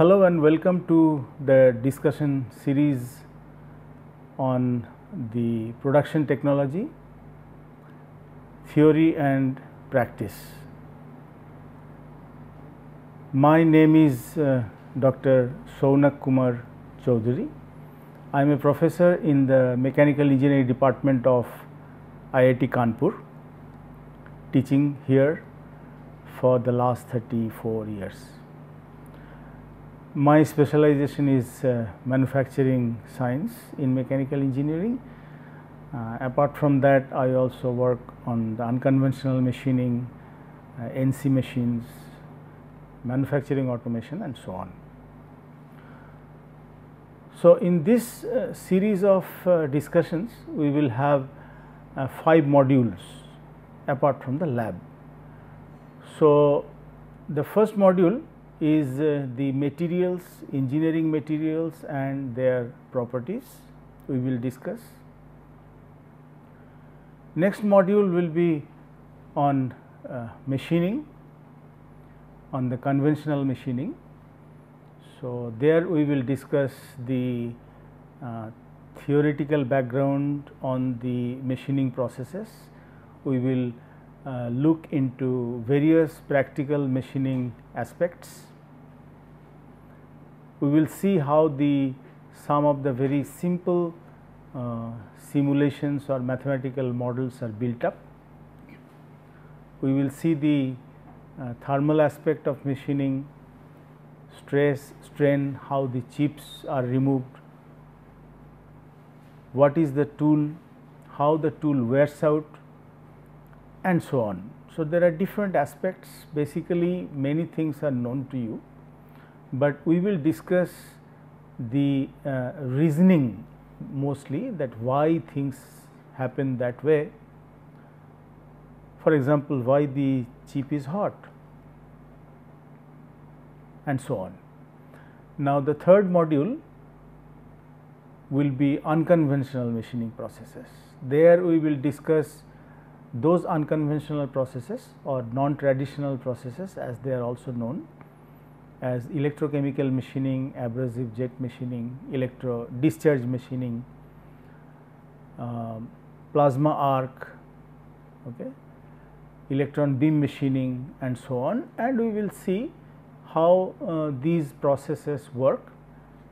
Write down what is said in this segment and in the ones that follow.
Hello and welcome to the discussion series on the production technology theory and practice. My name is uh, Dr. Shounak Kumar Chaudhary. I am a professor in the mechanical engineering department of IIT Kanpur teaching here for the last 34 years my specialization is uh, manufacturing science in mechanical engineering. Uh, apart from that, I also work on the unconventional machining, uh, NC machines, manufacturing automation and so on. So, in this uh, series of uh, discussions, we will have uh, 5 modules apart from the lab. So, the first module is uh, the materials, engineering materials and their properties we will discuss. Next module will be on uh, machining, on the conventional machining. So, there we will discuss the uh, theoretical background on the machining processes. We will uh, look into various practical machining aspects we will see how the some of the very simple uh, simulations or mathematical models are built up. We will see the uh, thermal aspect of machining, stress, strain, how the chips are removed, what is the tool, how the tool wears out and so on. So, there are different aspects basically many things are known to you but we will discuss the uh, reasoning mostly that why things happen that way. For example, why the chip is hot and so on. Now, the third module will be unconventional machining processes. There we will discuss those unconventional processes or non-traditional processes as they are also known as electrochemical machining, abrasive jet machining, electro discharge machining, uh, plasma arc, okay, electron beam machining and so on and we will see how uh, these processes work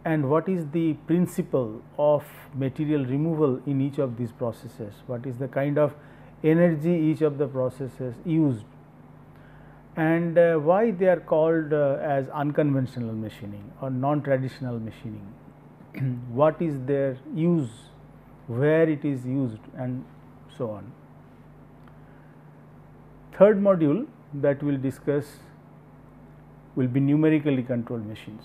and what is the principle of material removal in each of these processes, what is the kind of energy each of the processes used and uh, why they are called uh, as unconventional machining or non traditional machining. what is their use, where it is used and so on. Third module that we will discuss will be numerically controlled machines.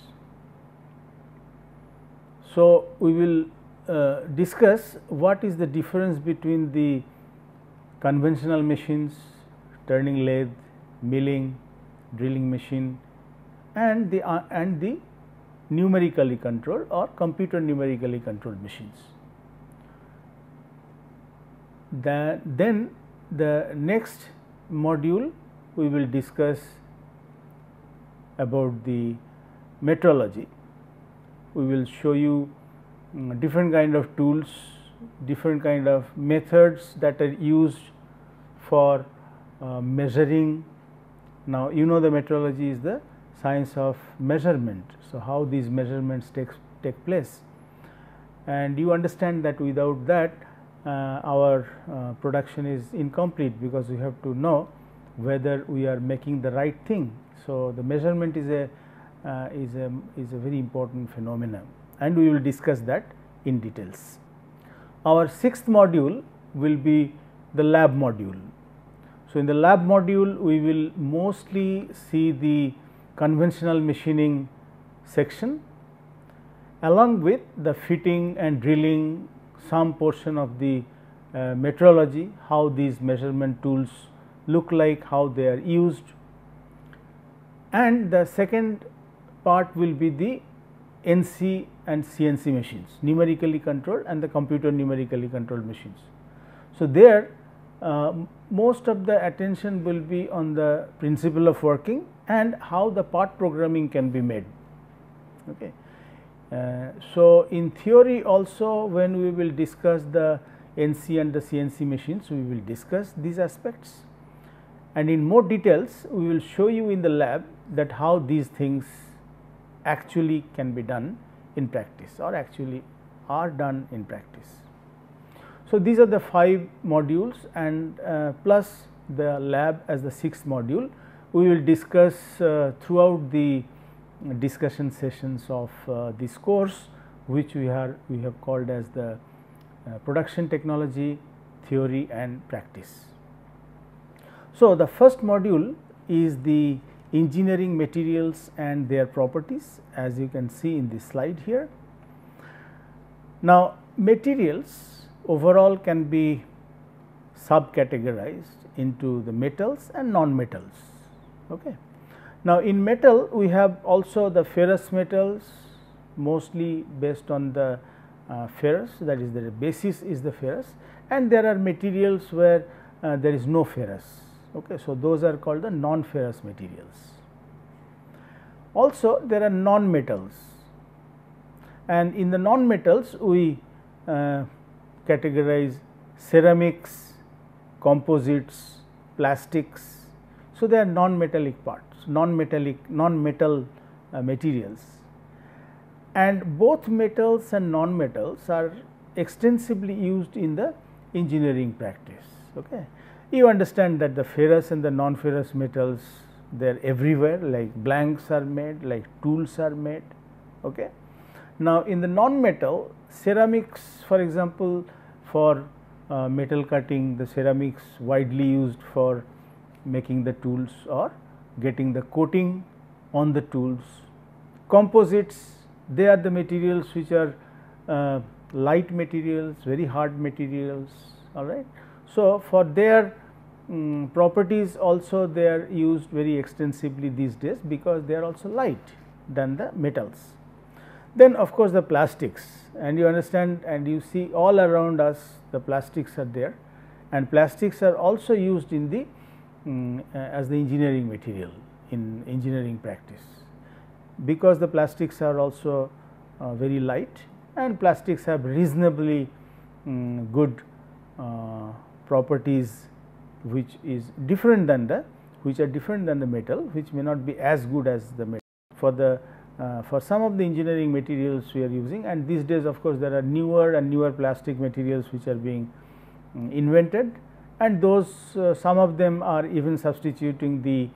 So, we will uh, discuss what is the difference between the conventional machines, turning lathe, milling, drilling machine and the, uh, and the numerically controlled or computer numerically controlled machines. The, then the next module we will discuss about the metrology. We will show you um, different kind of tools, different kind of methods that are used for uh, measuring now, you know the metrology is the science of measurement. So, how these measurements takes, take place and you understand that without that uh, our uh, production is incomplete because we have to know whether we are making the right thing. So, the measurement is a uh, is a is a very important phenomenon and we will discuss that in details. Our sixth module will be the lab module so, in the lab module we will mostly see the conventional machining section along with the fitting and drilling some portion of the uh, metrology, how these measurement tools look like, how they are used. And the second part will be the NC and CNC machines, numerically controlled and the computer numerically controlled machines. So, there uh, most of the attention will be on the principle of working and how the part programming can be made. Okay. Uh, so, in theory also when we will discuss the NC and the CNC machines, we will discuss these aspects and in more details we will show you in the lab that how these things actually can be done in practice or actually are done in practice. So, these are the 5 modules and uh, plus the lab as the 6th module. We will discuss uh, throughout the discussion sessions of uh, this course which we are we have called as the uh, production technology theory and practice. So, the first module is the engineering materials and their properties as you can see in this slide here. Now, materials overall can be sub categorized into the metals and non-metals. Okay. Now, in metal we have also the ferrous metals mostly based on the uh, ferrous that is the basis is the ferrous and there are materials where uh, there is no ferrous. Okay. So, those are called the non-ferrous materials. Also there are non-metals and in the non-metals we uh, categorize ceramics, composites, plastics. So, they are non-metallic parts, non-metallic, non-metal uh, materials. And both metals and non-metals are extensively used in the engineering practice. Okay. You understand that the ferrous and the non-ferrous metals they are everywhere like blanks are made, like tools are made. Okay. Now, in the non-metal Ceramics for example, for uh, metal cutting the ceramics widely used for making the tools or getting the coating on the tools. Composites they are the materials which are uh, light materials, very hard materials alright. So, for their um, properties also they are used very extensively these days because they are also light than the metals. Then of course, the plastics and you understand and you see all around us the plastics are there and plastics are also used in the um, as the engineering material in engineering practice. Because the plastics are also uh, very light and plastics have reasonably um, good uh, properties which is different than the which are different than the metal which may not be as good as the metal for the uh, for some of the engineering materials we are using and these days of course, there are newer and newer plastic materials which are being um, invented and those uh, some of them are even substituting the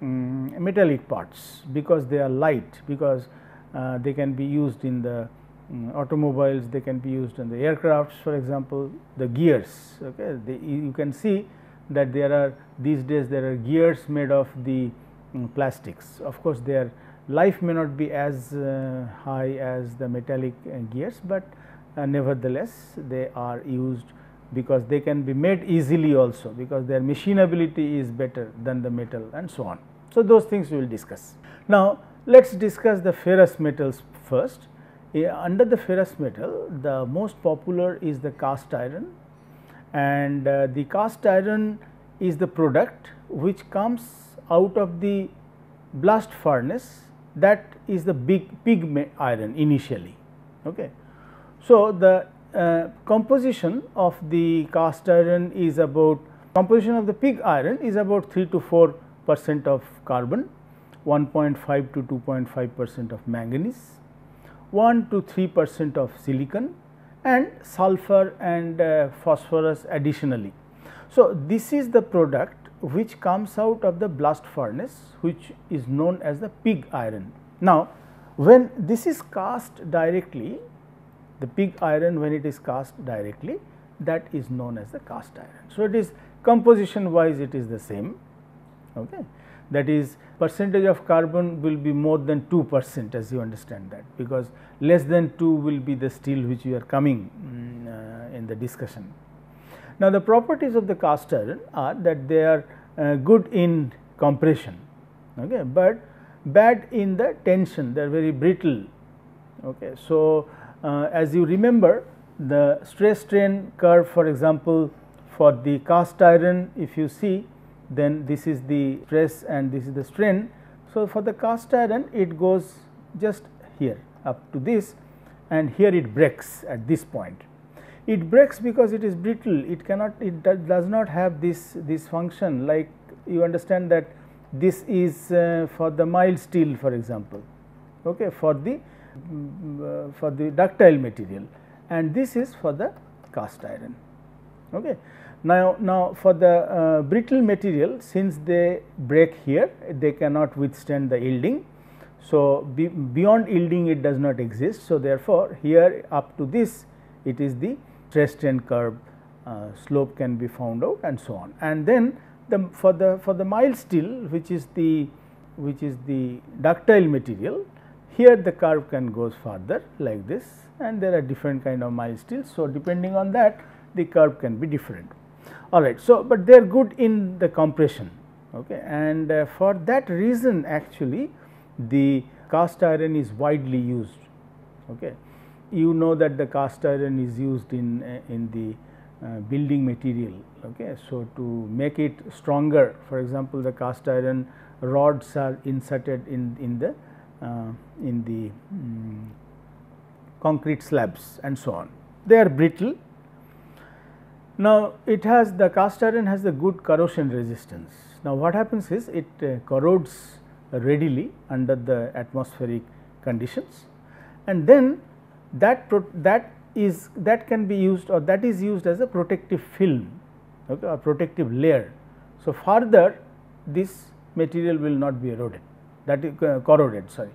um, metallic parts because they are light because uh, they can be used in the um, automobiles, they can be used in the aircrafts for example, the gears. Okay. They, you can see that there are these days there are gears made of the plastics. Of course, they are life may not be as uh, high as the metallic uh, gears, but uh, nevertheless they are used because they can be made easily also because their machinability is better than the metal and so on. So, those things we will discuss. Now, let us discuss the ferrous metals first. Eh, under the ferrous metal the most popular is the cast iron and uh, the cast iron is the product which comes out of the blast furnace that is the big pig iron initially. Okay. So, the uh, composition of the cast iron is about composition of the pig iron is about 3 to 4 percent of carbon, 1.5 to 2.5 percent of manganese, 1 to 3 percent of silicon and sulfur and uh, phosphorus additionally. So, this is the product which comes out of the blast furnace which is known as the pig iron. Now, when this is cast directly the pig iron when it is cast directly that is known as the cast iron. So, it is composition wise it is the same okay. that is percentage of carbon will be more than 2 percent as you understand that because less than 2 will be the steel which you are coming um, uh, in the discussion. Now, the properties of the cast iron are that they are uh, good in compression, okay, but bad in the tension, they are very brittle. Okay. So, uh, as you remember the stress strain curve for example, for the cast iron if you see then this is the stress and this is the strain. So, for the cast iron it goes just here up to this and here it breaks at this point. It breaks because it is brittle, it cannot, it does not have this, this function like you understand that this is uh, for the mild steel for example, okay, for the, mm, uh, for the ductile material and this is for the cast iron. Okay. Now, now for the uh, brittle material since they break here they cannot withstand the yielding. So, be beyond yielding it does not exist. So, therefore, here up to this it is the stress strain curve uh, slope can be found out and so on. And then the, for the for the mild steel which is the which is the ductile material here the curve can goes further like this and there are different kind of mild steel. So, depending on that the curve can be different alright. So, but they are good in the compression okay. and uh, for that reason actually the cast iron is widely used okay you know that the cast iron is used in in the uh, building material. Okay. So, to make it stronger for example, the cast iron rods are inserted in, in the uh, in the um, concrete slabs and so on. They are brittle. Now, it has the cast iron has the good corrosion resistance. Now, what happens is it uh, corrodes readily under the atmospheric conditions and then that that is that can be used or that is used as a protective film okay, a protective layer. So, further this material will not be eroded that is uh, corroded sorry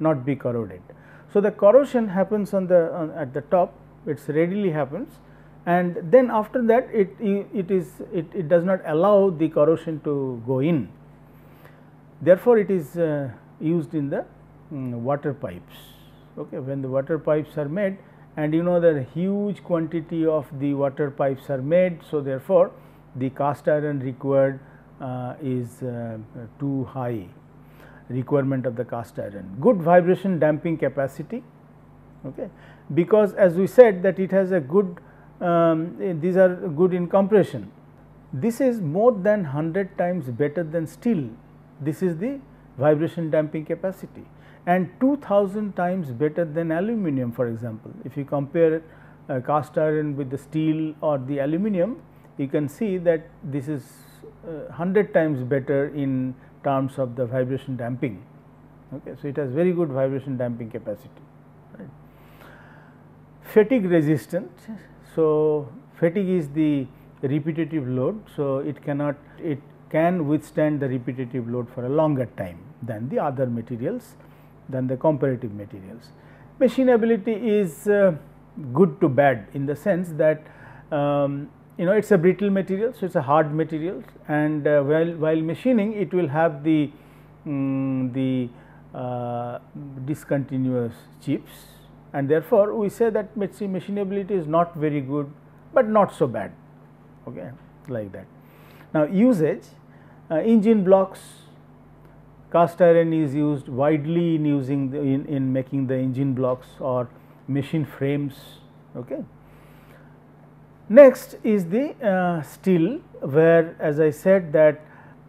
not be corroded. So, the corrosion happens on the on, at the top it readily happens and then after that it, it is it, it does not allow the corrosion to go in. Therefore, it is uh, used in the um, water pipes okay, when the water pipes are made and you know that huge quantity of the water pipes are made. So, therefore, the cast iron required uh, is uh, too high requirement of the cast iron. Good vibration damping capacity okay, because as we said that it has a good um, eh, these are good in compression. This is more than 100 times better than steel. This is the vibration damping capacity and 2000 times better than aluminum for example. If you compare uh, cast iron with the steel or the aluminum, you can see that this is uh, 100 times better in terms of the vibration damping. Okay. So, it has very good vibration damping capacity. Right. Fatigue resistant. So, fatigue is the repetitive load. So, it cannot it can withstand the repetitive load for a longer time than the other materials than the comparative materials. Machinability is uh, good to bad in the sense that um, you know it is a brittle material, so it is a hard material and uh, while, while machining it will have the, um, the uh, discontinuous chips and therefore, we say that machinability is not very good, but not so bad okay, like that. Now, usage uh, engine blocks Cast iron is used widely in using the, in, in making the engine blocks or machine frames. Okay. Next is the uh, steel where as I said that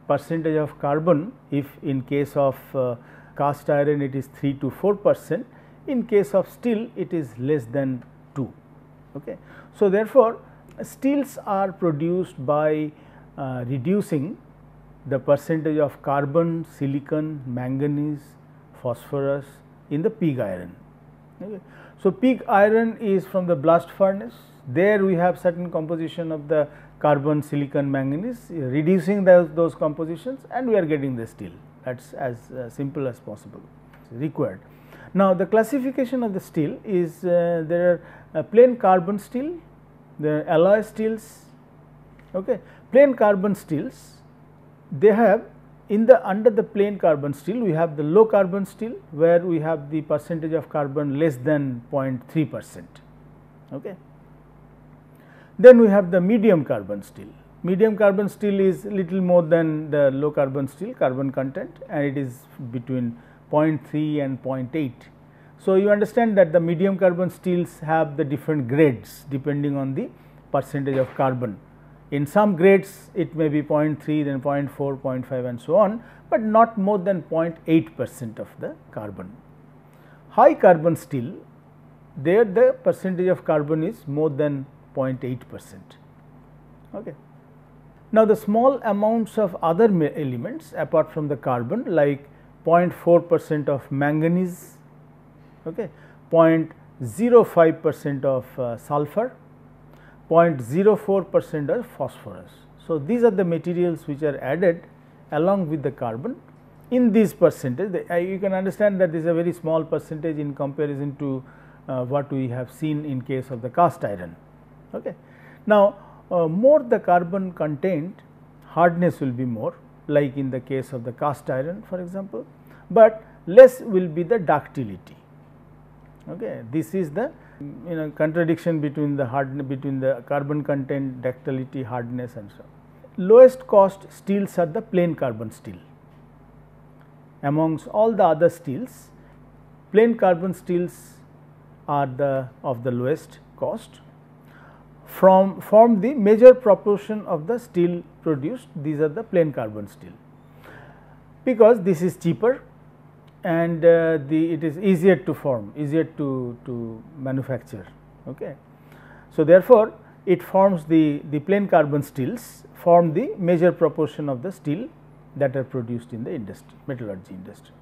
percentage of carbon if in case of uh, cast iron it is 3 to 4 percent in case of steel it is less than 2. Okay. So, therefore, steels are produced by uh, reducing the percentage of carbon, silicon, manganese, phosphorus in the pig iron. Okay. So, pig iron is from the blast furnace, there we have certain composition of the carbon, silicon, manganese, reducing those, those compositions and we are getting the steel that is as uh, simple as possible required. Now, the classification of the steel is uh, there are uh, plain carbon steel, there are alloy steels, okay. plain carbon steels they have in the under the plain carbon steel we have the low carbon steel where we have the percentage of carbon less than 0.3 percent. Okay. Then we have the medium carbon steel. Medium carbon steel is little more than the low carbon steel carbon content and it is between 0.3 and 0.8. So, you understand that the medium carbon steels have the different grades depending on the percentage of carbon in some grades it may be 0.3, then 0.4, 0.5 and so on, but not more than 0.8 percent of the carbon. High carbon steel, there the percentage of carbon is more than 0.8 percent. Okay. Now, the small amounts of other elements apart from the carbon like 0.4 percent of manganese, okay, 0.05 percent of uh, sulfur, 0.04 percent as phosphorus. So, these are the materials which are added along with the carbon in this percentage. The, uh, you can understand that this is a very small percentage in comparison to uh, what we have seen in case of the cast iron. Okay. Now, uh, more the carbon content hardness will be more like in the case of the cast iron for example, but less will be the ductility. Okay. This is the you know contradiction between the hard between the carbon content, ductility, hardness and so on. Lowest cost steels are the plain carbon steel. Amongst all the other steels, plain carbon steels are the of the lowest cost from form the major proportion of the steel produced these are the plain carbon steel because this is cheaper and uh, the it is easier to form easier to to manufacture okay so therefore it forms the the plain carbon steels form the major proportion of the steel that are produced in the industry metallurgy industry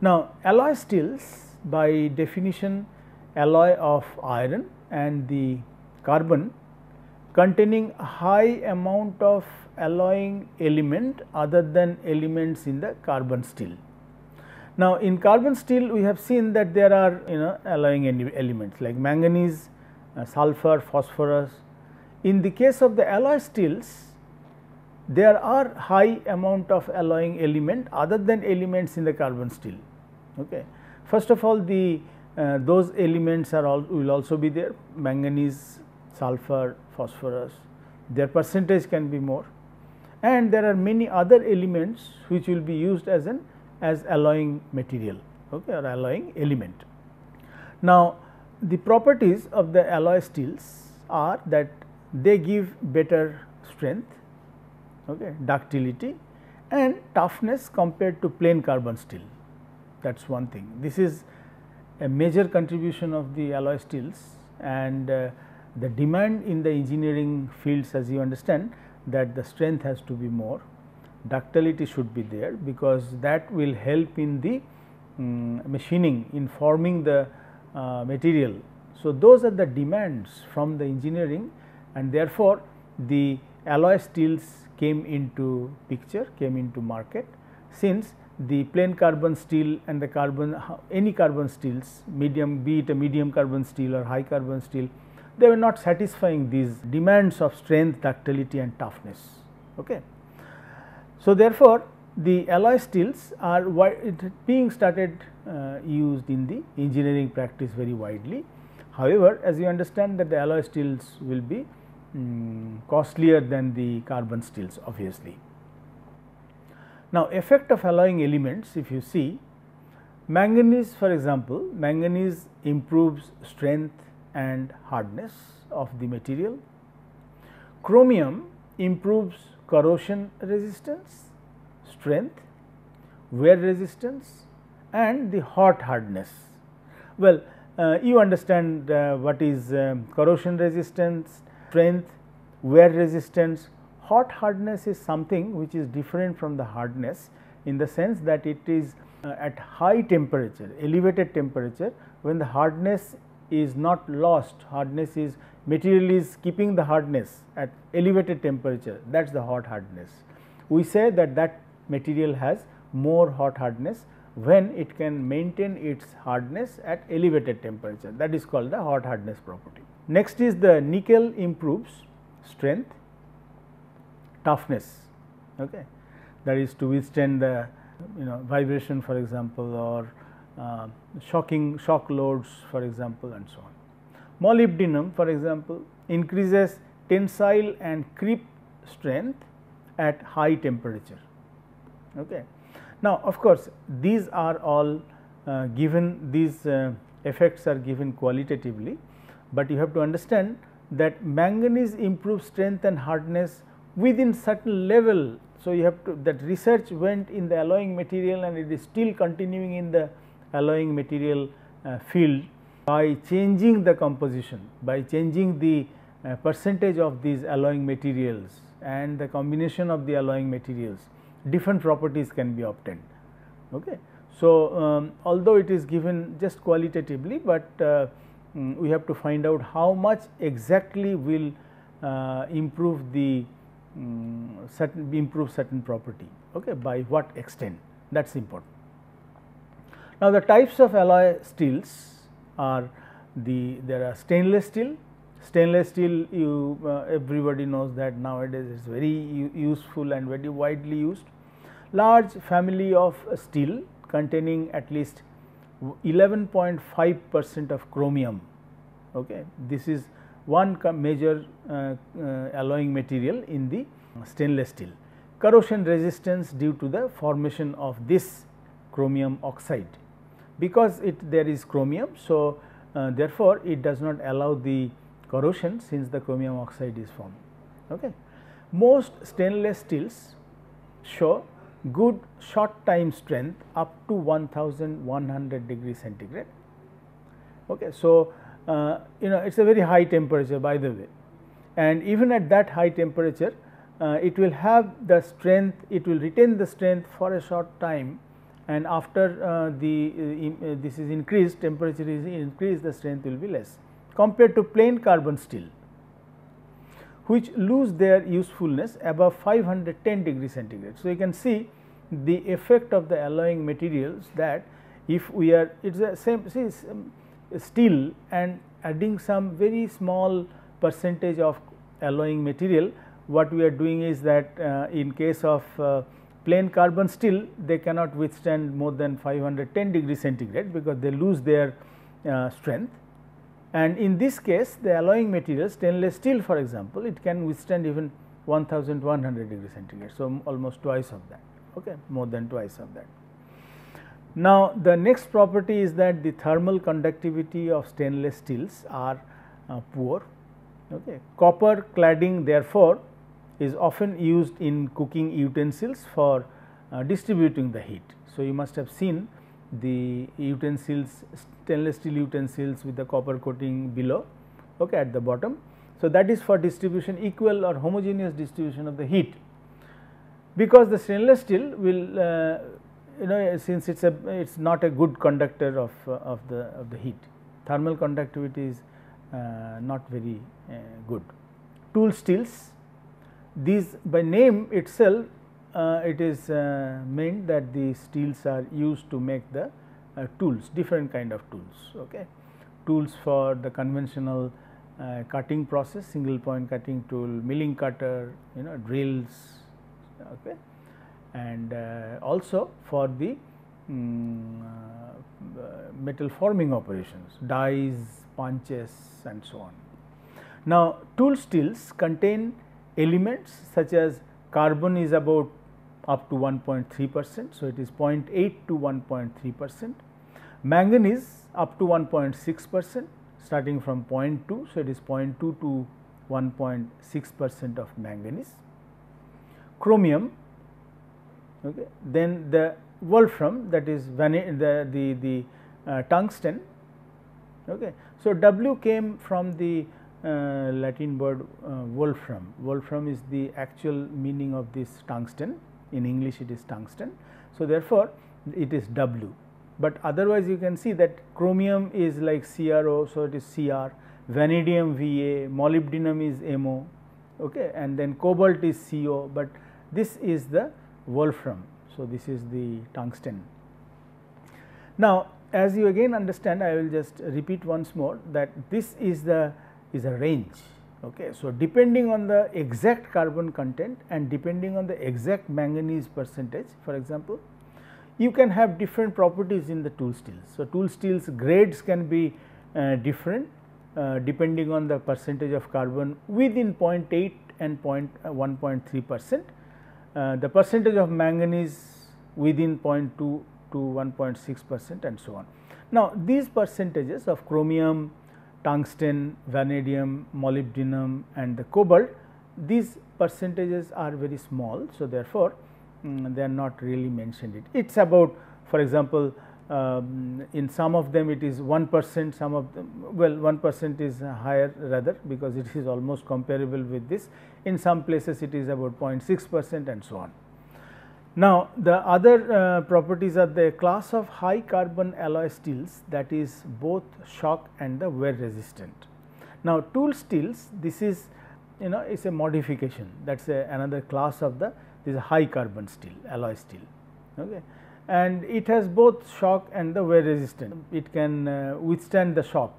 now alloy steels by definition alloy of iron and the carbon containing high amount of alloying element other than elements in the carbon steel now, in carbon steel we have seen that there are you know alloying elements like manganese, uh, sulfur, phosphorus. In the case of the alloy steels there are high amount of alloying element other than elements in the carbon steel. Okay. First of all the uh, those elements are all will also be there manganese, sulfur, phosphorus their percentage can be more and there are many other elements which will be used as an as alloying material okay, or alloying element. Now, the properties of the alloy steels are that they give better strength, okay, ductility and toughness compared to plain carbon steel that is one thing. This is a major contribution of the alloy steels and uh, the demand in the engineering fields as you understand that the strength has to be more ductility should be there because that will help in the um, machining in forming the uh, material. So, those are the demands from the engineering and therefore, the alloy steels came into picture came into market since the plain carbon steel and the carbon any carbon steels medium be it a medium carbon steel or high carbon steel they were not satisfying these demands of strength ductility and toughness okay so, therefore, the alloy steels are being started uh, used in the engineering practice very widely. However, as you understand that the alloy steels will be um, costlier than the carbon steels obviously. Now, effect of alloying elements if you see manganese for example, manganese improves strength and hardness of the material. Chromium improves corrosion resistance, strength, wear resistance and the hot hardness. Well, uh, you understand uh, what is um, corrosion resistance, strength, wear resistance. Hot hardness is something which is different from the hardness in the sense that it is uh, at high temperature, elevated temperature when the hardness is not lost, hardness is material is keeping the hardness at elevated temperature that is the hot hardness. We say that that material has more hot hardness when it can maintain its hardness at elevated temperature that is called the hot hardness property. Next is the nickel improves strength, toughness okay. that is to withstand the you know vibration for example or uh, shocking shock loads for example and so on. Molybdenum for example increases tensile and creep strength at high temperature. Okay. Now, of course, these are all uh, given these uh, effects are given qualitatively, but you have to understand that manganese improves strength and hardness within certain level. So, you have to that research went in the alloying material and it is still continuing in the alloying material uh, field by changing the composition, by changing the uh, percentage of these alloying materials and the combination of the alloying materials, different properties can be obtained. Okay. So, um, although it is given just qualitatively, but uh, um, we have to find out how much exactly will uh, improve the um, certain improve certain property okay, by what extent that is important. Now, the types of alloy steels are the there are stainless steel. Stainless steel you uh, everybody knows that nowadays is very useful and very widely used. Large family of steel containing at least 11.5 percent of chromium. Okay. This is one major uh, uh, alloying material in the stainless steel. Corrosion resistance due to the formation of this chromium oxide because it there is chromium. So, uh, therefore, it does not allow the corrosion since the chromium oxide is formed. Okay. Most stainless steels show good short time strength up to 1100 degree centigrade. Okay. So, uh, you know it is a very high temperature by the way and even at that high temperature uh, it will have the strength it will retain the strength for a short time and after uh, the uh, uh, this is increased temperature is increased the strength will be less compared to plain carbon steel which lose their usefulness above 510 degree centigrade. So, you can see the effect of the alloying materials that if we are it is a same see um, steel and adding some very small percentage of alloying material what we are doing is that uh, in case of uh, plain carbon steel they cannot withstand more than 510 degree centigrade because they lose their uh, strength. And in this case the alloying material stainless steel for example, it can withstand even 1100 degree centigrade. So, almost twice of that okay, more than twice of that. Now, the next property is that the thermal conductivity of stainless steels are uh, poor. Okay. Copper cladding therefore, is often used in cooking utensils for uh, distributing the heat. So, you must have seen the utensils stainless steel utensils with the copper coating below okay, at the bottom. So, that is for distribution equal or homogeneous distribution of the heat because the stainless steel will uh, you know since it is a it is not a good conductor of, uh, of the of the heat thermal conductivity is uh, not very uh, good. Tool steels these by name itself uh, it is uh, meant that the steels are used to make the uh, tools different kind of tools okay tools for the conventional uh, cutting process single point cutting tool milling cutter you know drills okay and uh, also for the um, metal forming operations dies punches and so on now tool steels contain elements such as carbon is about up to 1.3 percent. So, it is 0.8 to 1.3 percent, manganese up to 1.6 percent starting from 0.2. So, it is 0.2 to 1.6 percent of manganese, chromium okay. then the wolfram that is the, the, the uh, tungsten. Okay. So, W came from the uh, Latin word uh, wolfram. Wolfram is the actual meaning of this tungsten, in English it is tungsten. So, therefore, it is W, but otherwise you can see that chromium is like CRO, so it is CR, vanadium VA, molybdenum is MO okay, and then cobalt is CO, but this is the wolfram. So, this is the tungsten. Now, as you again understand I will just repeat once more that this is the is a range. Okay. So, depending on the exact carbon content and depending on the exact manganese percentage for example, you can have different properties in the tool steels. So, tool steels grades can be uh, different uh, depending on the percentage of carbon within 0.8 and 1.3 percent. Uh, the percentage of manganese within 0.2 to 1.6 percent and so on. Now, these percentages of chromium, tungsten, vanadium, molybdenum and the cobalt, these percentages are very small. So, therefore, um, they are not really mentioned it. It is about for example, um, in some of them it is 1 percent, some of them well 1 percent is higher rather because it is almost comparable with this. In some places it is about 0.6 percent and so on. Now, the other uh, properties are the class of high carbon alloy steels that is both shock and the wear resistant. Now, tool steels this is you know is a modification that is another class of the this high carbon steel alloy steel okay. and it has both shock and the wear resistant it can uh, withstand the shock.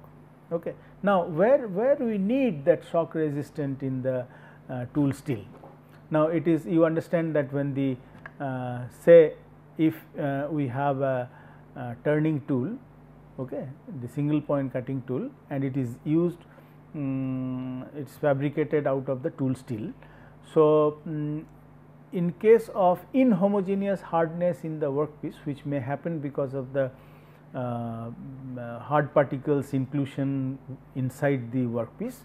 Okay. Now, where, where we need that shock resistant in the uh, tool steel? Now, it is you understand that when the uh, say if uh, we have a, a turning tool okay, the single point cutting tool and it is used um, mm, it is fabricated out of the tool steel. So, um, in case of inhomogeneous hardness in the workpiece which may happen because of the uh, hard particles inclusion inside the workpiece,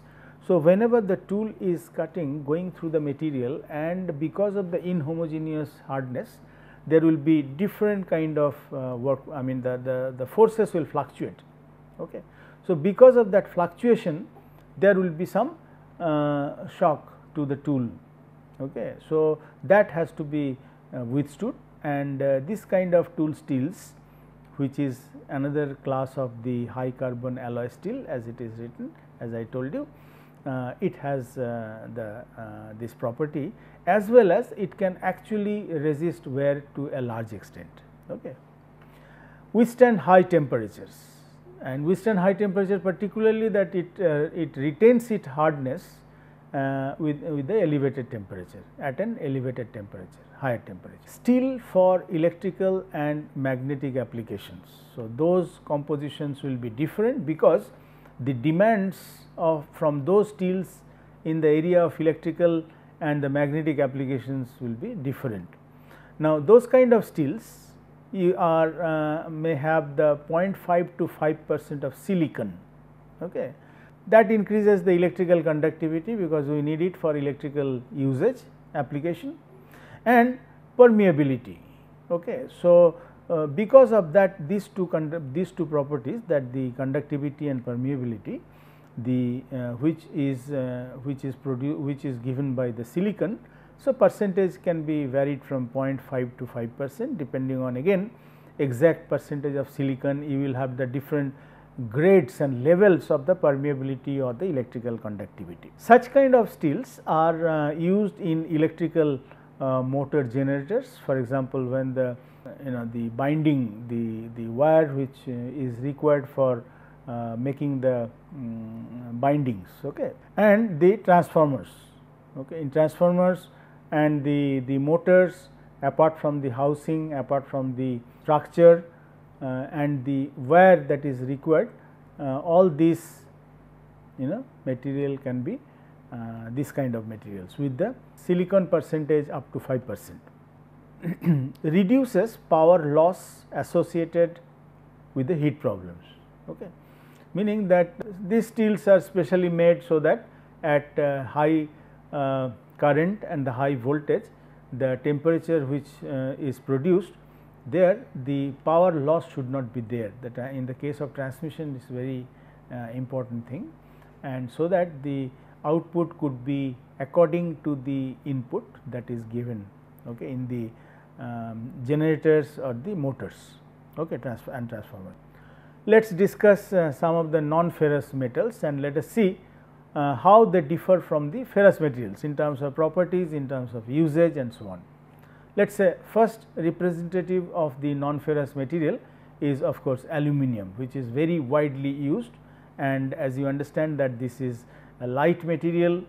so, whenever the tool is cutting going through the material and because of the inhomogeneous hardness there will be different kind of uh, work I mean the, the, the forces will fluctuate. Okay. So, because of that fluctuation there will be some uh, shock to the tool. Okay. So, that has to be uh, withstood and uh, this kind of tool steels which is another class of the high carbon alloy steel as it is written as I told you uh, it has uh, the uh, this property as well as it can actually resist wear to a large extent. Okay. Withstand high temperatures and withstand high temperature particularly that it, it retains its hardness uh, with, with the elevated temperature at an elevated temperature higher temperature. Steel for electrical and magnetic applications. So, those compositions will be different because the demands of from those steels in the area of electrical and the magnetic applications will be different. Now, those kind of steels you are uh, may have the 0.5 to 5 percent of silicon. Okay. That increases the electrical conductivity because we need it for electrical usage application and permeability. Okay. So, uh, because of that these two these two properties that the conductivity and permeability the uh, which is uh, which is produced which is given by the silicon. So, percentage can be varied from 0.5 to 5 percent depending on again exact percentage of silicon you will have the different grades and levels of the permeability or the electrical conductivity. Such kind of steels are uh, used in electrical uh, motor generators for example, when the you know the binding the, the wire which uh, is required for uh, making the um, bindings okay and the transformers okay in transformers and the the motors apart from the housing apart from the structure uh, and the wire that is required all these you know material can be uh, this kind of materials with the silicon percentage up to 5 percent. reduces power loss associated with the heat problems. Okay. Meaning that these steels are specially made so that at uh, high uh, current and the high voltage the temperature which uh, is produced there the power loss should not be there that uh, in the case of transmission is very uh, important thing and so that the output could be according to the input that is given okay, in the um, generators or the motors okay, transfer and transformers. Let us discuss uh, some of the non-ferrous metals and let us see uh, how they differ from the ferrous materials in terms of properties, in terms of usage and so on. Let us say first representative of the non-ferrous material is of course, aluminum which is very widely used and as you understand that this is a light material,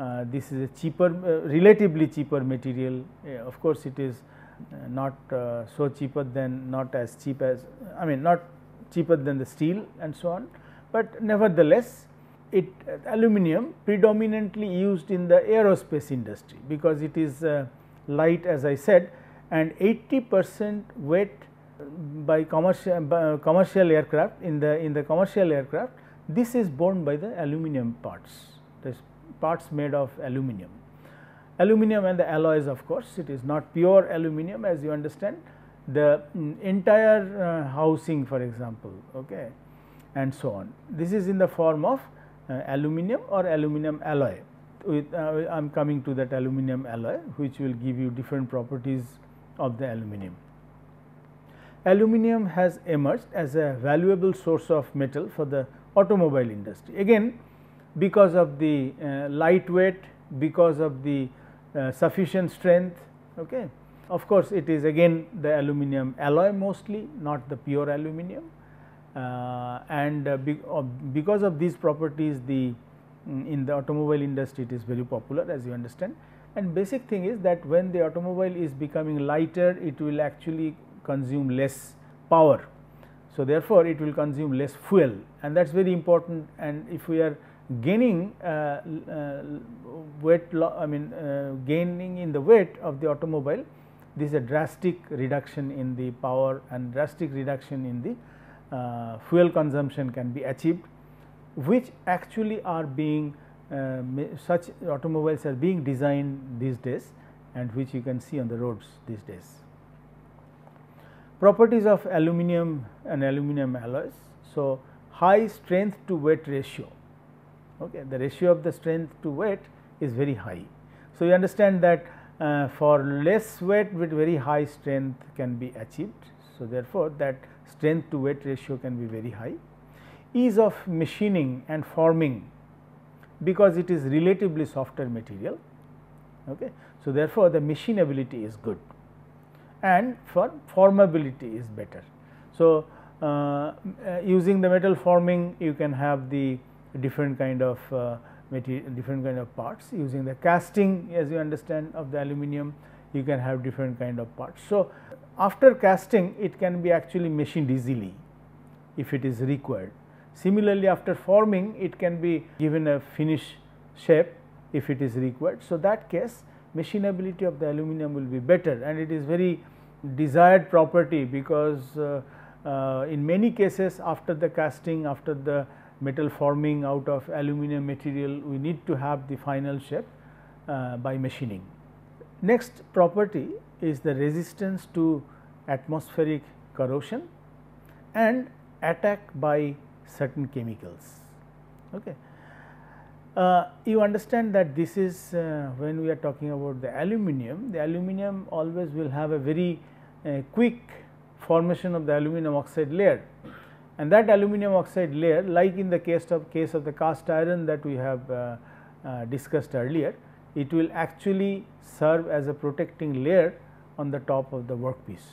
uh, this is a cheaper uh, relatively cheaper material uh, of course, it is not uh, so cheaper than not as cheap as I mean not cheaper than the steel and so on, but nevertheless it uh, aluminum predominantly used in the aerospace industry because it is uh, light as I said and 80 percent weight by commercial by uh, commercial aircraft in the in the commercial aircraft this is borne by the aluminum parts this parts made of aluminum aluminum and the alloys of course it is not pure aluminum as you understand the mm, entire uh, housing for example okay and so on this is in the form of uh, aluminum or aluminum alloy with uh, i'm coming to that aluminum alloy which will give you different properties of the aluminum aluminum has emerged as a valuable source of metal for the automobile industry again because of the uh, lightweight because of the uh, sufficient strength. Okay. Of course, it is again the aluminum alloy mostly not the pure aluminum uh, and uh, because of these properties the mm, in the automobile industry it is very popular as you understand. And basic thing is that when the automobile is becoming lighter it will actually consume less power. So, therefore, it will consume less fuel and that is very important and if we are gaining uh, uh, weight I mean uh, gaining in the weight of the automobile this is a drastic reduction in the power and drastic reduction in the uh, fuel consumption can be achieved which actually are being uh, such automobiles are being designed these days and which you can see on the roads these days. Properties of aluminum and aluminum alloys. So, high strength to weight ratio okay. the ratio of the strength to weight is very high. So, you understand that uh, for less weight with very high strength can be achieved. So, therefore, that strength to weight ratio can be very high. Ease of machining and forming because it is relatively softer material. Okay. So, therefore, the machinability is good and for formability is better. So, uh, uh using the metal forming you can have the different kind of uh, different kind of parts using the casting as you understand of the aluminum you can have different kind of parts. So, after casting it can be actually machined easily if it is required. Similarly, after forming it can be given a finish shape if it is required. So, that case machinability of the aluminum will be better and it is very desired property because uh, uh, in many cases after the casting after the metal forming out of aluminum material we need to have the final shape uh, by machining. Next property is the resistance to atmospheric corrosion and attack by certain chemicals. Okay. Uh, you understand that this is uh, when we are talking about the aluminum, the aluminum always will have a very uh, quick formation of the aluminum oxide layer and that aluminum oxide layer like in the case of case of the cast iron that we have uh, uh, discussed earlier, it will actually serve as a protecting layer on the top of the workpiece.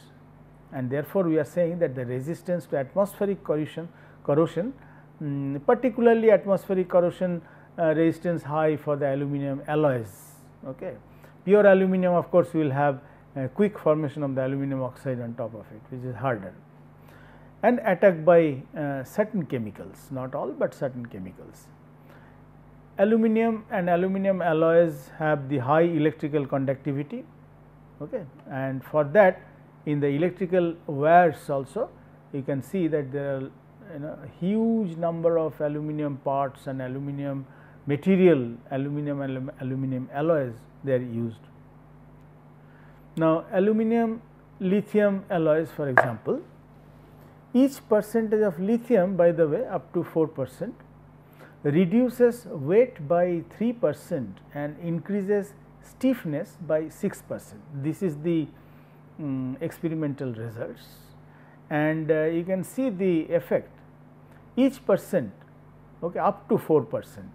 And therefore, we are saying that the resistance to atmospheric corrosion, corrosion um, particularly atmospheric corrosion uh, resistance high for the aluminum alloys. Okay. Pure aluminum of course, will have quick formation of the aluminum oxide on top of it which is harder and attacked by uh, certain chemicals, not all but certain chemicals. Aluminium and aluminium alloys have the high electrical conductivity okay. and for that in the electrical wires also you can see that there are you know, huge number of aluminium parts and aluminium material aluminium and aluminium alloys they are used. Now, aluminium lithium alloys for example, each percentage of lithium by the way up to 4 percent reduces weight by 3 percent and increases stiffness by 6 percent. This is the um, experimental results and uh, you can see the effect each percent okay, up to 4 percent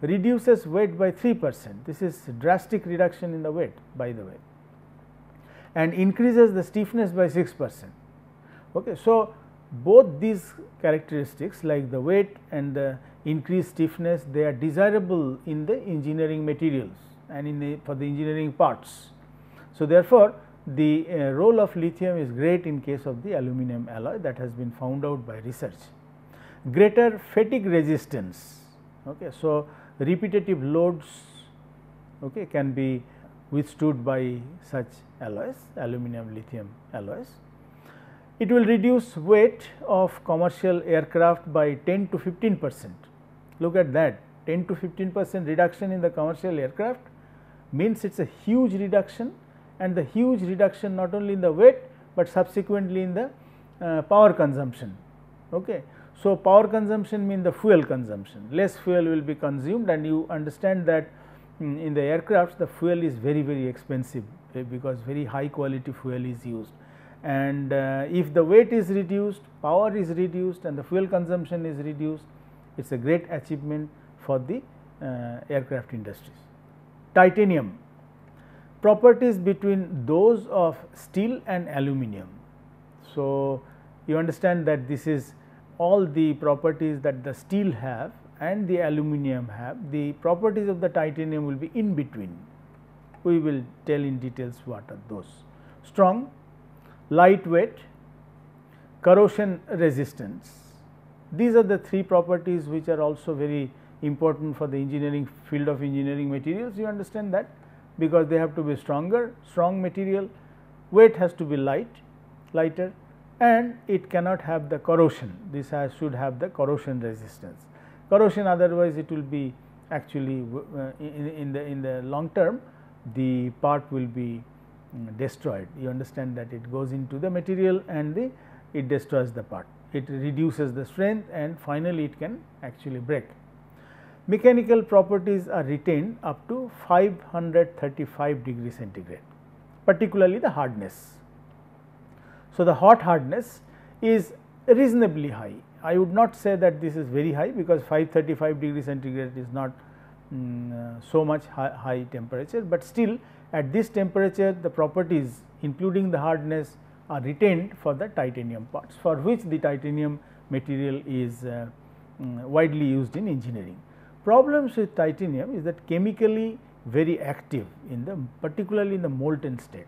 reduces weight by 3 percent. This is drastic reduction in the weight by the way and increases the stiffness by 6 percent. Okay. So, both these characteristics like the weight and the increased stiffness they are desirable in the engineering materials and in the for the engineering parts. So, therefore, the uh, role of lithium is great in case of the aluminum alloy that has been found out by research. Greater fatigue resistance. Okay. So, repetitive loads okay, can be withstood by such alloys aluminum lithium alloys. It will reduce weight of commercial aircraft by 10 to 15 percent. Look at that 10 to 15 percent reduction in the commercial aircraft means it is a huge reduction and the huge reduction not only in the weight, but subsequently in the uh, power consumption. Okay. So, power consumption means the fuel consumption, less fuel will be consumed and you understand that um, in the aircraft the fuel is very very expensive uh, because very high quality fuel is used and uh, if the weight is reduced, power is reduced and the fuel consumption is reduced, it is a great achievement for the uh, aircraft industries. Titanium properties between those of steel and aluminum. So, you understand that this is all the properties that the steel have and the aluminum have, the properties of the titanium will be in between. We will tell in details what are those. Strong lightweight, corrosion resistance. These are the three properties which are also very important for the engineering field of engineering materials. You understand that because they have to be stronger, strong material, weight has to be light, lighter and it cannot have the corrosion. This has, should have the corrosion resistance. Corrosion otherwise it will be actually uh, in, in the in the long term the part will be Mm, destroyed. You understand that it goes into the material and the it destroys the part. It reduces the strength and finally, it can actually break. Mechanical properties are retained up to 535 degree centigrade, particularly the hardness. So, the hot hardness is reasonably high. I would not say that this is very high because 535 degree centigrade is not um, so much high, high temperature, but still at this temperature the properties including the hardness are retained for the titanium parts for which the titanium material is uh, um, widely used in engineering. Problems with titanium is that chemically very active in the particularly in the molten state.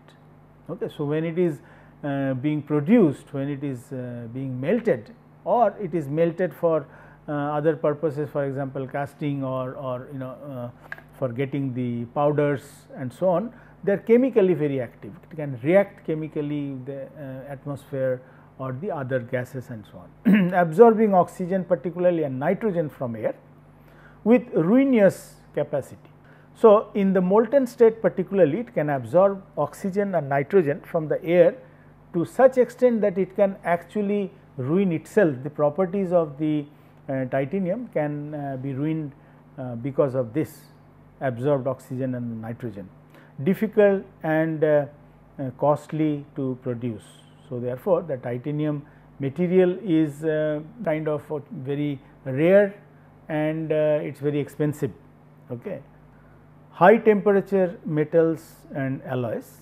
Okay. So, when it is uh, being produced, when it is uh, being melted or it is melted for uh, other purposes for example, casting or, or you know uh, for getting the powders and so on, they are chemically very active. It can react chemically with the uh, atmosphere or the other gases and so on, absorbing oxygen particularly and nitrogen from air with ruinous capacity. So, in the molten state particularly it can absorb oxygen and nitrogen from the air to such extent that it can actually ruin itself the properties of the uh, titanium can uh, be ruined uh, because of this absorbed oxygen and nitrogen difficult and uh, uh, costly to produce. So, therefore, the titanium material is uh, kind of very rare and uh, it is very expensive. Okay. High temperature metals and alloys,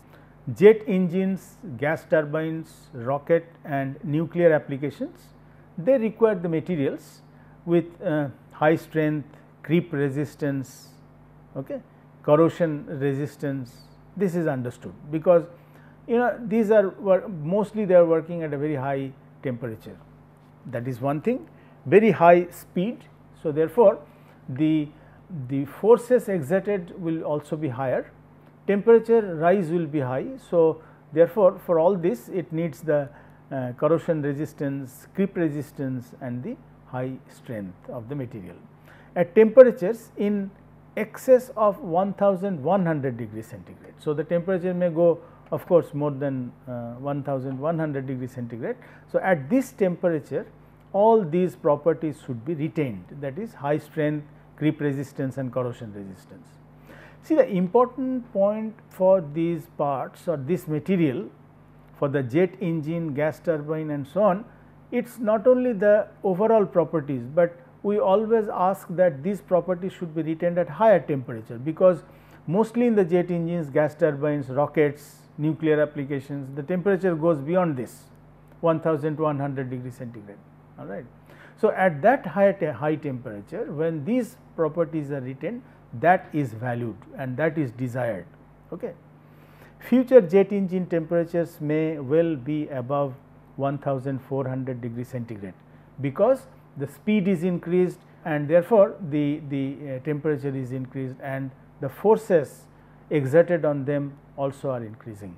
jet engines, gas turbines, rocket and nuclear applications, they require the materials with uh, high strength, creep resistance, okay, corrosion resistance this is understood because you know these are mostly they are working at a very high temperature that is one thing very high speed. So, therefore, the the forces exerted will also be higher temperature rise will be high. So, therefore, for all this it needs the uh, corrosion resistance, creep resistance and the high strength of the material. At temperatures in excess of 1100 degree centigrade. So, the temperature may go of course more than uh, 1100 degree centigrade. So, at this temperature all these properties should be retained that is high strength, creep resistance and corrosion resistance. See the important point for these parts or this material for the jet engine, gas turbine and so on, it is not only the overall properties, but we always ask that these properties should be retained at higher temperature because mostly in the jet engines, gas turbines, rockets, nuclear applications the temperature goes beyond this 1100 degree centigrade all right. So, at that high, te high temperature when these properties are retained that is valued and that is desired. Okay. Future jet engine temperatures may well be above 1400 degree centigrade because the speed is increased and therefore, the, the uh, temperature is increased and the forces exerted on them also are increasing.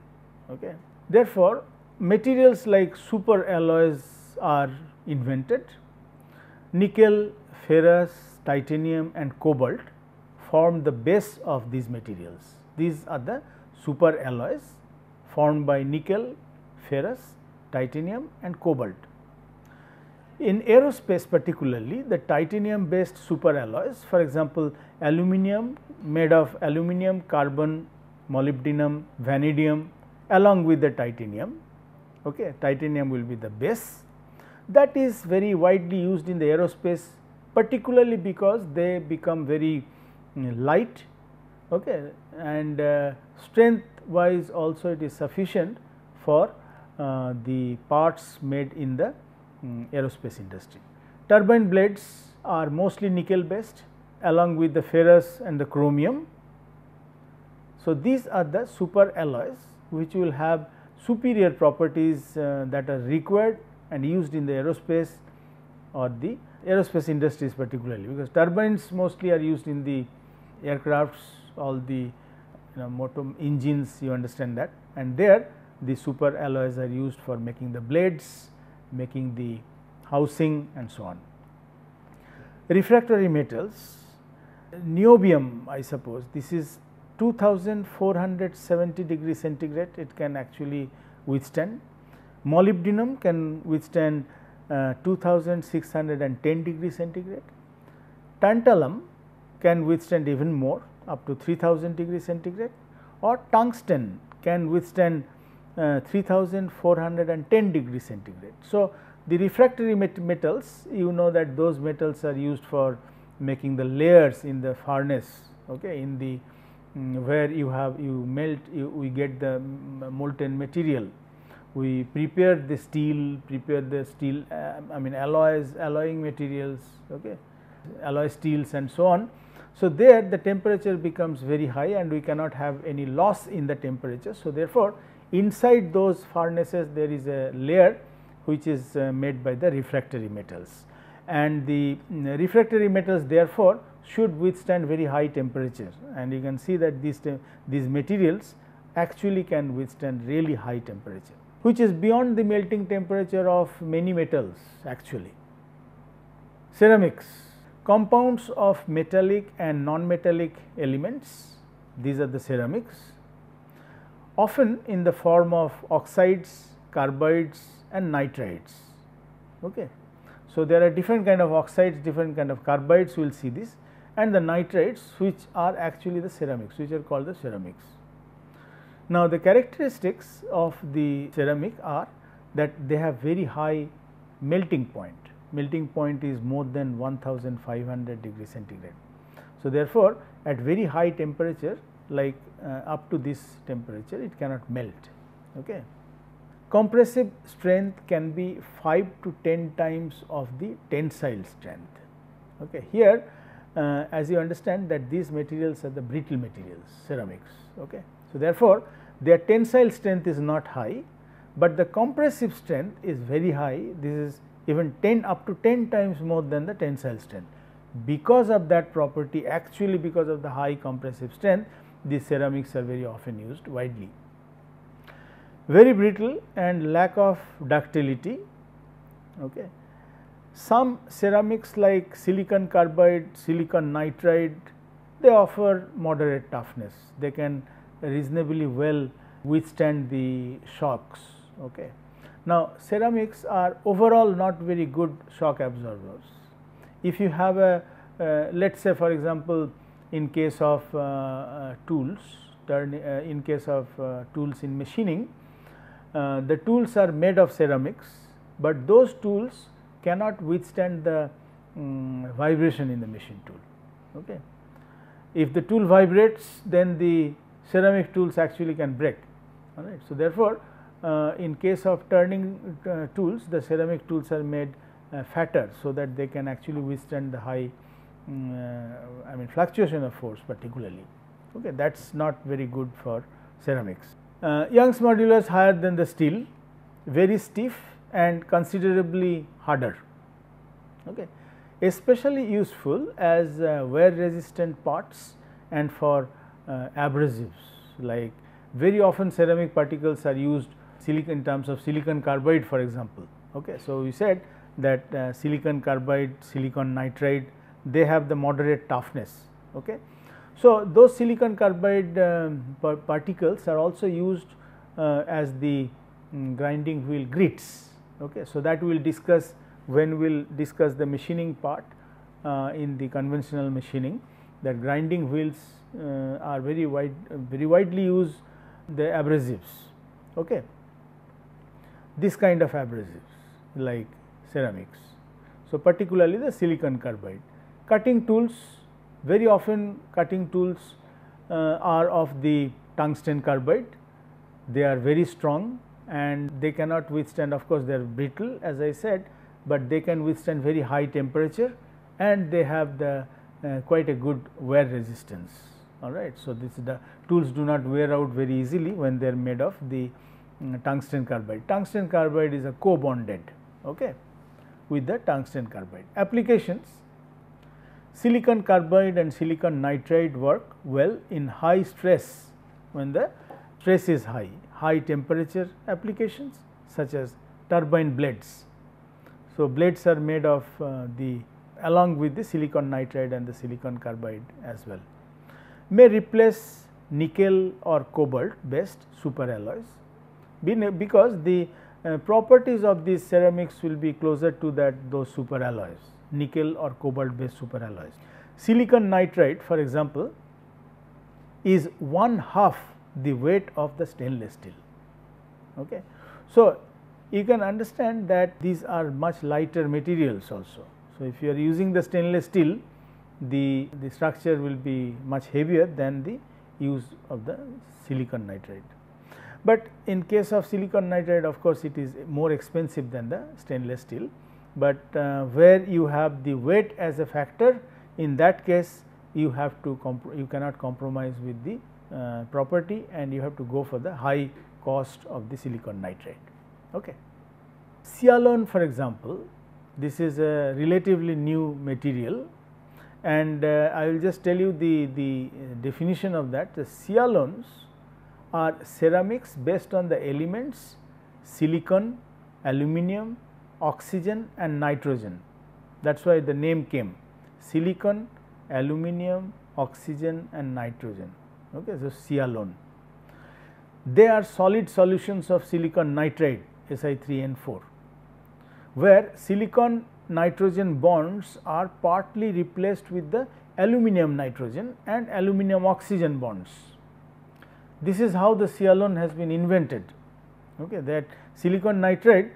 Okay. Therefore, materials like super alloys are invented. Nickel, ferrous, titanium and cobalt form the base of these materials. These are the super alloys formed by nickel, ferrous, titanium and cobalt. In aerospace particularly the titanium based superalloys for example, aluminum made of aluminum, carbon, molybdenum, vanadium along with the titanium. Okay. Titanium will be the base that is very widely used in the aerospace particularly because they become very mm, light okay, and uh, strength wise also it is sufficient for uh, the parts made in the um, aerospace industry. Turbine blades are mostly nickel based along with the ferrous and the chromium. So, these are the super alloys which will have superior properties uh, that are required and used in the aerospace or the aerospace industries particularly because turbines mostly are used in the aircrafts all the you know, motor engines you understand that and there the super alloys are used for making the blades making the housing and so on. Refractory metals, niobium I suppose this is 2470 degree centigrade it can actually withstand. Molybdenum can withstand uh, 2610 degree centigrade. Tantalum can withstand even more up to 3000 degree centigrade or tungsten can withstand uh, 3410 degree centigrade. So, the refractory met metals you know that those metals are used for making the layers in the furnace okay in the um, where you have you melt you, we get the mm, molten material we prepare the steel prepare the steel uh, i mean alloys alloying materials okay alloy steels and so on so there the temperature becomes very high and we cannot have any loss in the temperature so therefore inside those furnaces there is a layer which is uh, made by the refractory metals and the mm, refractory metals therefore should withstand very high temperature and you can see that these uh, these materials actually can withstand really high temperature which is beyond the melting temperature of many metals actually. Ceramics compounds of metallic and non-metallic elements these are the ceramics often in the form of oxides, carbides and nitrides. Okay. So, there are different kind of oxides, different kind of carbides we will see this and the nitrides which are actually the ceramics which are called the ceramics. Now, the characteristics of the ceramic are that they have very high melting point, melting point is more than 1500 degree centigrade. So, therefore, at very high temperature like uh, up to this temperature it cannot melt. Okay. Compressive strength can be 5 to 10 times of the tensile strength. Okay. Here uh, as you understand that these materials are the brittle materials ceramics. Okay. So, therefore, their tensile strength is not high, but the compressive strength is very high this is even 10 up to 10 times more than the tensile strength. Because of that property actually because of the high compressive strength these ceramics are very often used widely. Very brittle and lack of ductility. Okay. Some ceramics like silicon carbide, silicon nitride, they offer moderate toughness. They can reasonably well withstand the shocks. Okay. Now, ceramics are overall not very good shock absorbers. If you have a uh, let us say for example, in case of uh, uh, tools turn uh, in case of tools in machining the tools are made of ceramics, but those tools cannot withstand the um, vibration in the machine tool. Okay. If the tool vibrates then the ceramic tools actually can break all right. So, therefore, uh, in case of turning uh, tools the ceramic tools are made uh, fatter so that they can actually withstand the high uh, I mean fluctuation of force particularly. Okay, that is not very good for ceramics. Uh, Young's modulus higher than the steel, very stiff and considerably harder. Okay. Especially useful as uh, wear resistant parts and for uh, abrasives like very often ceramic particles are used silicon in terms of silicon carbide for example. Okay. So, we said that uh, silicon carbide, silicon nitride they have the moderate toughness. Okay. So, those silicon carbide uh, particles are also used uh, as the um, grinding wheel grits. Okay. So, that we will discuss when we will discuss the machining part uh, in the conventional machining that grinding wheels uh, are very wide very widely used the abrasives. Okay. This kind of abrasives like ceramics. So, particularly the silicon carbide Cutting tools, very often cutting tools uh, are of the tungsten carbide. They are very strong and they cannot withstand of course, they are brittle as I said, but they can withstand very high temperature and they have the uh, quite a good wear resistance all right. So, this the tools do not wear out very easily when they are made of the mm, tungsten carbide. Tungsten carbide is a co-bonded okay, with the tungsten carbide. Applications silicon carbide and silicon nitride work well in high stress when the stress is high, high temperature applications such as turbine blades. So, blades are made of uh, the along with the silicon nitride and the silicon carbide as well. May replace nickel or cobalt based superalloys because the uh, properties of these ceramics will be closer to that those superalloys nickel or cobalt based superalloys. Silicon nitride for example is one half the weight of the stainless steel. Okay. So, you can understand that these are much lighter materials also. So, if you are using the stainless steel the, the structure will be much heavier than the use of the silicon nitride. But in case of silicon nitride of course, it is more expensive than the stainless steel but uh, where you have the weight as a factor in that case you have to you cannot compromise with the uh, property and you have to go for the high cost of the silicon nitrate. Okay. Cialon for example, this is a relatively new material and uh, I will just tell you the, the uh, definition of that. The cialons are ceramics based on the elements silicon, aluminum, oxygen and nitrogen that is why the name came silicon, aluminium, oxygen and nitrogen okay, so Cialon. They are solid solutions of silicon nitride Si3N4 where silicon nitrogen bonds are partly replaced with the aluminum nitrogen and aluminum oxygen bonds. This is how the Cialon has been invented okay, that silicon nitride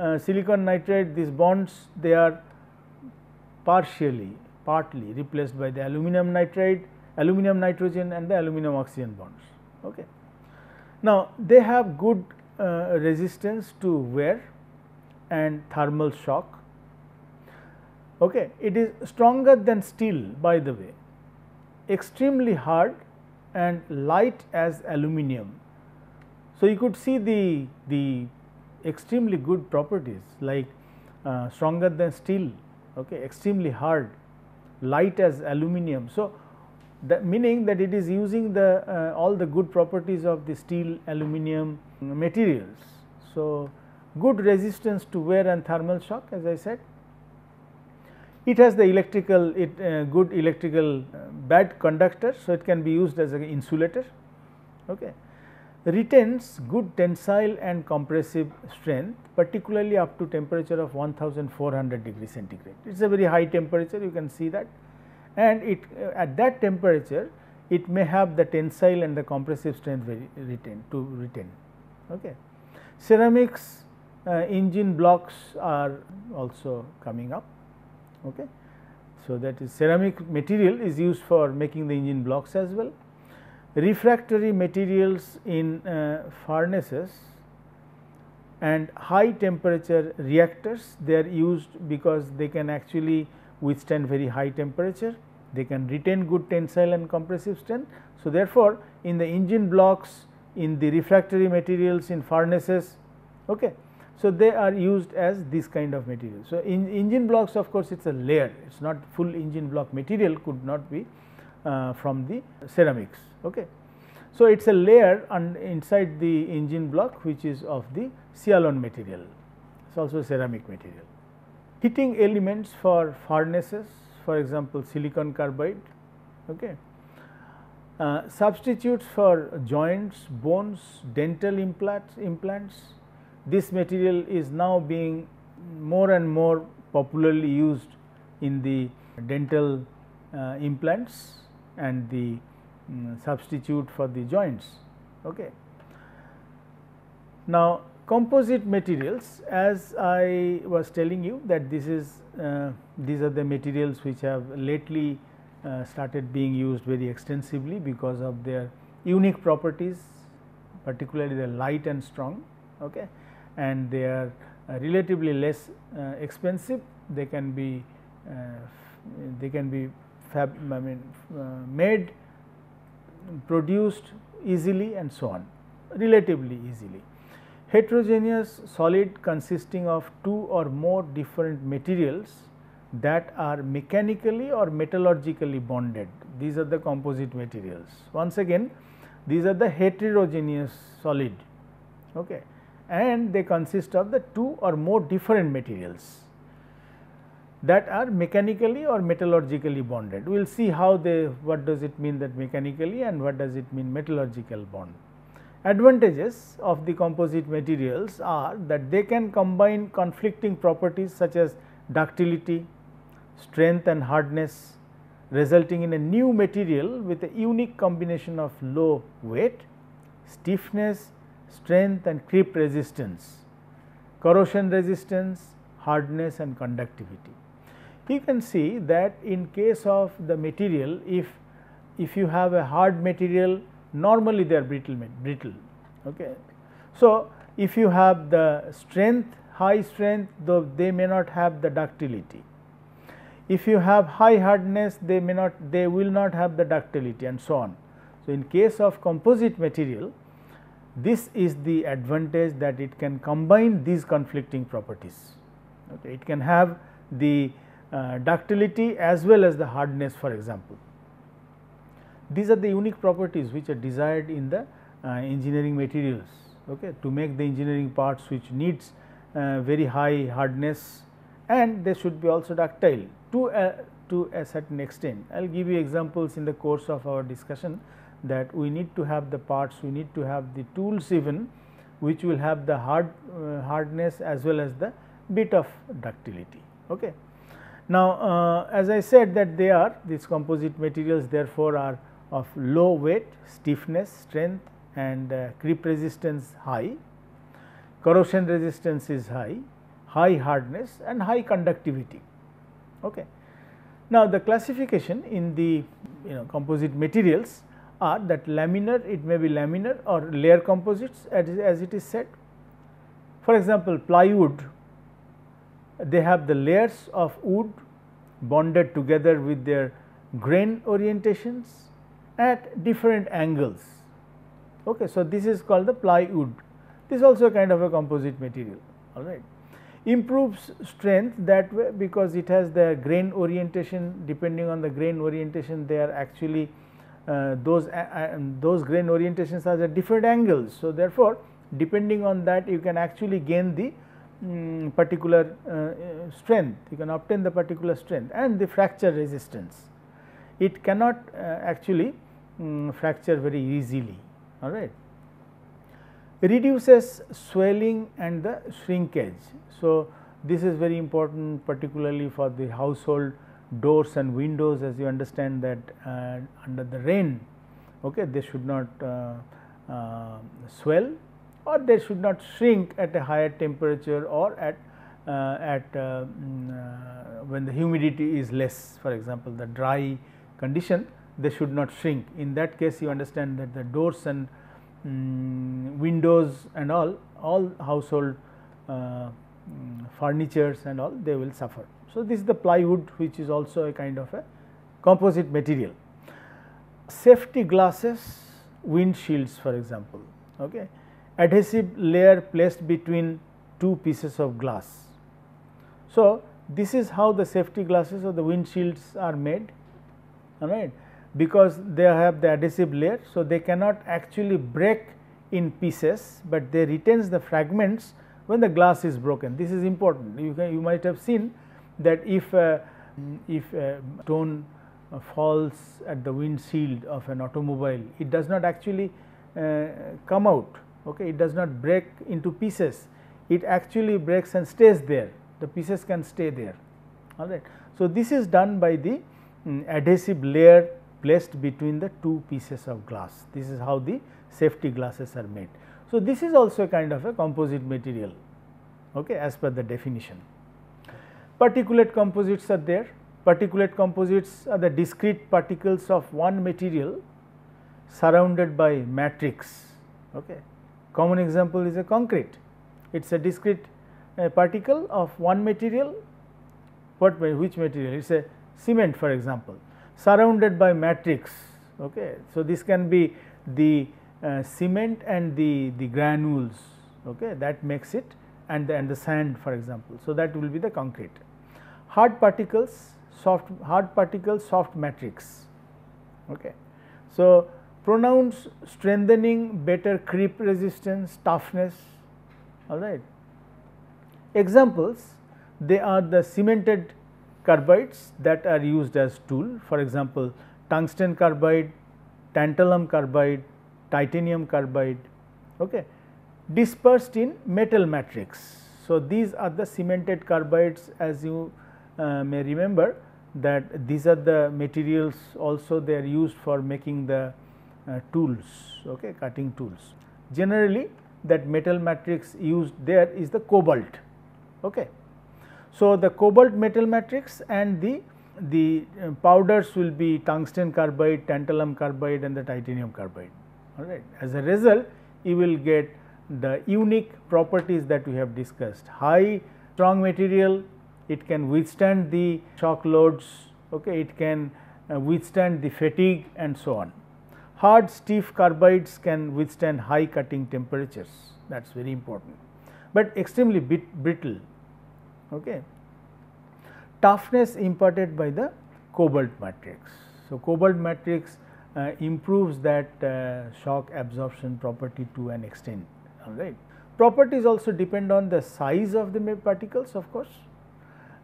uh, silicon nitride these bonds they are partially partly replaced by the aluminum nitride, aluminum nitrogen and the aluminum oxygen bonds. Okay. Now, they have good uh, resistance to wear and thermal shock. Okay. It is stronger than steel by the way, extremely hard and light as aluminum. So, you could see the, the extremely good properties like uh, stronger than steel, okay, extremely hard, light as aluminium. So, that meaning that it is using the uh, all the good properties of the steel aluminium mm, materials. So, good resistance to wear and thermal shock as I said. It has the electrical it uh, good electrical uh, bad conductor. So, it can be used as an insulator. Okay retains good tensile and compressive strength particularly up to temperature of 1400 degree centigrade. It is a very high temperature you can see that and it uh, at that temperature it may have the tensile and the compressive strength very retain to retain. Okay. Ceramics uh, engine blocks are also coming up. Okay. So, that is ceramic material is used for making the engine blocks as well refractory materials in uh, furnaces and high temperature reactors they are used because they can actually withstand very high temperature they can retain good tensile and compressive strength. So, therefore, in the engine blocks in the refractory materials in furnaces. Okay. So, they are used as this kind of material. So, in engine blocks of course, it is a layer it is not full engine block material could not be uh, from the ceramics. Okay. So, it is a layer and inside the engine block which is of the Cialon material, it is also ceramic material. Heating elements for furnaces for example, silicon carbide. Okay. Uh, substitutes for joints, bones, dental implants, implants. This material is now being more and more popularly used in the dental uh, implants and the um, substitute for the joints. Okay. Now, composite materials as I was telling you that this is uh, these are the materials which have lately uh, started being used very extensively because of their unique properties particularly they are light and strong okay, and they are uh, relatively less uh, expensive they can be uh, they can be fab, I mean, uh, made, produced easily and so on, relatively easily. Heterogeneous solid consisting of two or more different materials that are mechanically or metallurgically bonded. These are the composite materials. Once again, these are the heterogeneous solid okay. and they consist of the two or more different materials that are mechanically or metallurgically bonded. We will see how they what does it mean that mechanically and what does it mean metallurgical bond. Advantages of the composite materials are that they can combine conflicting properties such as ductility, strength and hardness resulting in a new material with a unique combination of low weight, stiffness, strength and creep resistance, corrosion resistance, hardness and conductivity you can see that in case of the material if if you have a hard material normally they are brittle brittle okay so if you have the strength high strength though they may not have the ductility if you have high hardness they may not they will not have the ductility and so on so in case of composite material this is the advantage that it can combine these conflicting properties okay it can have the uh, ductility as well as the hardness for example. These are the unique properties which are desired in the uh, engineering materials okay, to make the engineering parts which needs uh, very high hardness and they should be also ductile to a, to a certain extent. I will give you examples in the course of our discussion that we need to have the parts, we need to have the tools even which will have the hard uh, hardness as well as the bit of ductility. Okay. Now, uh, as I said that they are these composite materials therefore, are of low weight, stiffness, strength and uh, creep resistance high, corrosion resistance is high, high hardness and high conductivity. Okay. Now, the classification in the you know composite materials are that laminar it may be laminar or layer composites as, as it is said. For example, plywood they have the layers of wood bonded together with their grain orientations at different angles. Okay, so, this is called the plywood. This is also a kind of a composite material, all right. Improves strength that way because it has the grain orientation depending on the grain orientation they are actually uh, those, uh, um, those grain orientations are at different angles. So, therefore, depending on that you can actually gain the um, particular uh, uh, strength, you can obtain the particular strength and the fracture resistance. It cannot uh, actually um, fracture very easily, all right. Reduces swelling and the shrinkage. So, this is very important particularly for the household doors and windows as you understand that uh, under the rain okay, they should not uh, uh, swell or they should not shrink at a higher temperature or at uh, at uh, mm, uh, when the humidity is less for example, the dry condition they should not shrink. In that case you understand that the doors and um, windows and all all household uh, um, furnitures and all they will suffer. So, this is the plywood which is also a kind of a composite material. Safety glasses wind shields for example. Okay adhesive layer placed between two pieces of glass. So, this is how the safety glasses or the windshields are made all right because they have the adhesive layer. So, they cannot actually break in pieces, but they retains the fragments when the glass is broken. This is important you can you might have seen that if uh, if a uh, stone falls at the windshield of an automobile, it does not actually uh, come out, okay it does not break into pieces it actually breaks and stays there the pieces can stay there all right so this is done by the um, adhesive layer placed between the two pieces of glass this is how the safety glasses are made so this is also a kind of a composite material okay as per the definition particulate composites are there particulate composites are the discrete particles of one material surrounded by matrix okay Common example is a concrete. It is a discrete uh, particle of one material, what which material? It is a cement for example, surrounded by matrix. Okay. So, this can be the uh, cement and the, the granules okay, that makes it and the, and the sand for example. So, that will be the concrete. Hard particles, soft hard particles, soft matrix. Okay. So, pronouns strengthening better creep resistance toughness all right examples they are the cemented carbides that are used as tool for example tungsten carbide tantalum carbide titanium carbide okay dispersed in metal matrix so these are the cemented carbides as you uh, may remember that these are the materials also they are used for making the uh, tools, okay, cutting tools. Generally that metal matrix used there is the cobalt. Okay. So, the cobalt metal matrix and the, the uh, powders will be tungsten carbide, tantalum carbide and the titanium carbide alright. As a result you will get the unique properties that we have discussed high strong material, it can withstand the shock loads, okay, it can uh, withstand the fatigue and so on hard stiff carbides can withstand high cutting temperatures that is very important, but extremely brittle. Okay. Toughness imparted by the cobalt matrix. So, cobalt matrix uh, improves that uh, shock absorption property to an extent all right. Properties also depend on the size of the particles of course,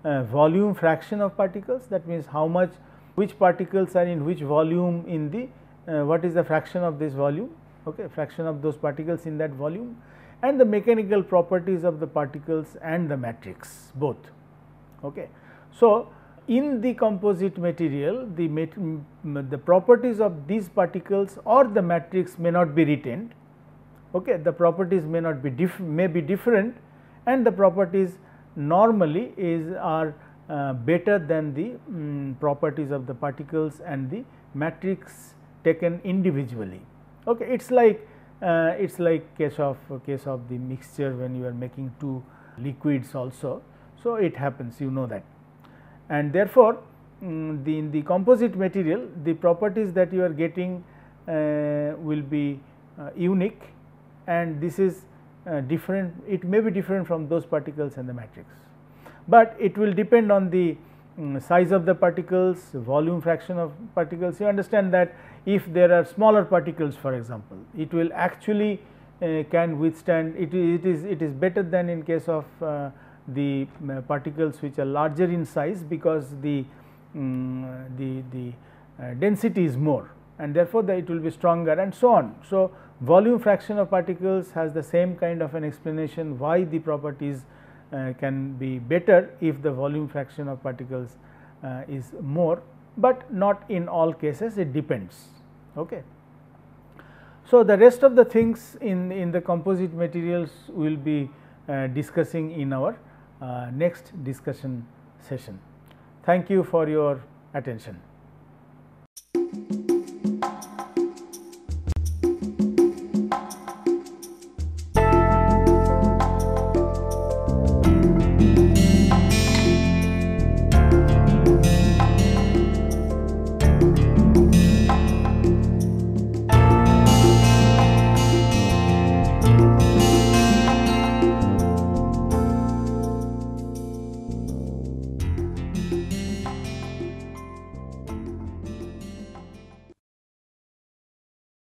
uh, volume fraction of particles that means how much which particles are in which volume in the uh, what is the fraction of this volume, okay, fraction of those particles in that volume and the mechanical properties of the particles and the matrix both. Okay. So, in the composite material the, the properties of these particles or the matrix may not be retained. Okay. The properties may not be may be different and the properties normally is are uh, better than the um, properties of the particles and the matrix taken individually. Okay, it's like uh, it's like case of case of the mixture when you are making two liquids also. So it happens, you know that, and therefore um, the in the composite material, the properties that you are getting uh, will be uh, unique, and this is uh, different. It may be different from those particles and the matrix, but it will depend on the Mm, size of the particles, volume fraction of particles, you understand that if there are smaller particles for example, it will actually uh, can withstand it, it is it is better than in case of uh, the uh, particles which are larger in size because the um, the, the uh, density is more and therefore, the, it will be stronger and so on. So, volume fraction of particles has the same kind of an explanation why the properties uh, can be better if the volume fraction of particles uh, is more, but not in all cases it depends. Okay. So, the rest of the things in, in the composite materials we will be uh, discussing in our uh, next discussion session. Thank you for your attention.